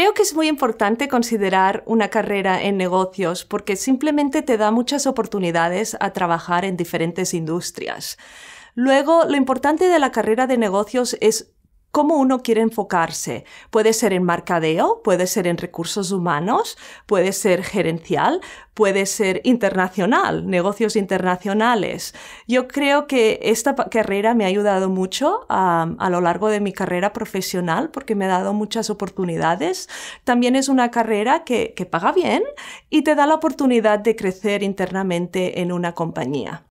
Creo que es muy importante considerar una carrera en negocios porque simplemente te da muchas oportunidades a trabajar en diferentes industrias. Luego, lo importante de la carrera de negocios es cómo uno quiere enfocarse. Puede ser en mercadeo, puede ser en recursos humanos, puede ser gerencial, puede ser internacional, negocios internacionales. Yo creo que esta carrera me ha ayudado mucho a lo largo de mi carrera profesional porque me ha dado muchas oportunidades. También es una carrera que paga bien y te da la oportunidad de crecer internamente en una compañía.